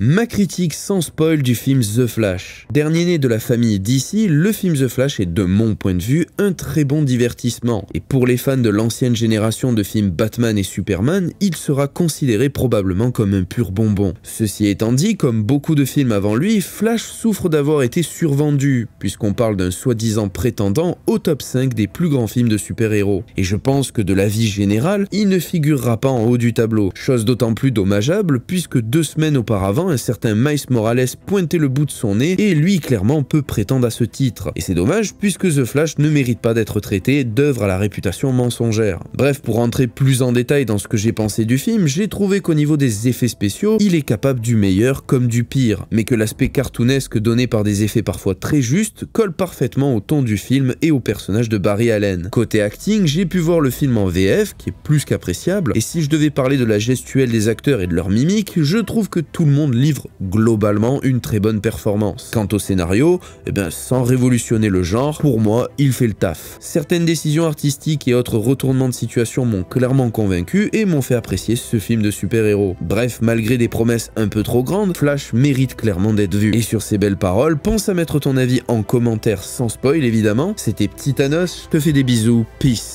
Ma critique sans spoil du film The Flash. Dernier né de la famille DC, le film The Flash est de mon point de vue un très bon divertissement. Et pour les fans de l'ancienne génération de films Batman et Superman, il sera considéré probablement comme un pur bonbon. Ceci étant dit, comme beaucoup de films avant lui, Flash souffre d'avoir été survendu, puisqu'on parle d'un soi-disant prétendant au top 5 des plus grands films de super-héros. Et je pense que de la vie générale, il ne figurera pas en haut du tableau. Chose d'autant plus dommageable puisque deux semaines auparavant, un certain Miles Morales pointait le bout de son nez et lui clairement peut prétendre à ce titre. Et c'est dommage puisque The Flash ne mérite pas d'être traité d'œuvre à la réputation mensongère. Bref, pour entrer plus en détail dans ce que j'ai pensé du film, j'ai trouvé qu'au niveau des effets spéciaux, il est capable du meilleur comme du pire, mais que l'aspect cartoonesque donné par des effets parfois très justes colle parfaitement au ton du film et au personnage de Barry Allen. Côté acting, j'ai pu voir le film en VF, qui est plus qu'appréciable, et si je devais parler de la gestuelle des acteurs et de leur mimique, je trouve que tout le monde livre globalement une très bonne performance. Quant au scénario, eh ben, sans révolutionner le genre, pour moi, il fait le taf. Certaines décisions artistiques et autres retournements de situation m'ont clairement convaincu et m'ont fait apprécier ce film de super-héros. Bref, malgré des promesses un peu trop grandes, Flash mérite clairement d'être vu. Et sur ces belles paroles, pense à mettre ton avis en commentaire sans spoil évidemment. C'était Petit je te fais des bisous, peace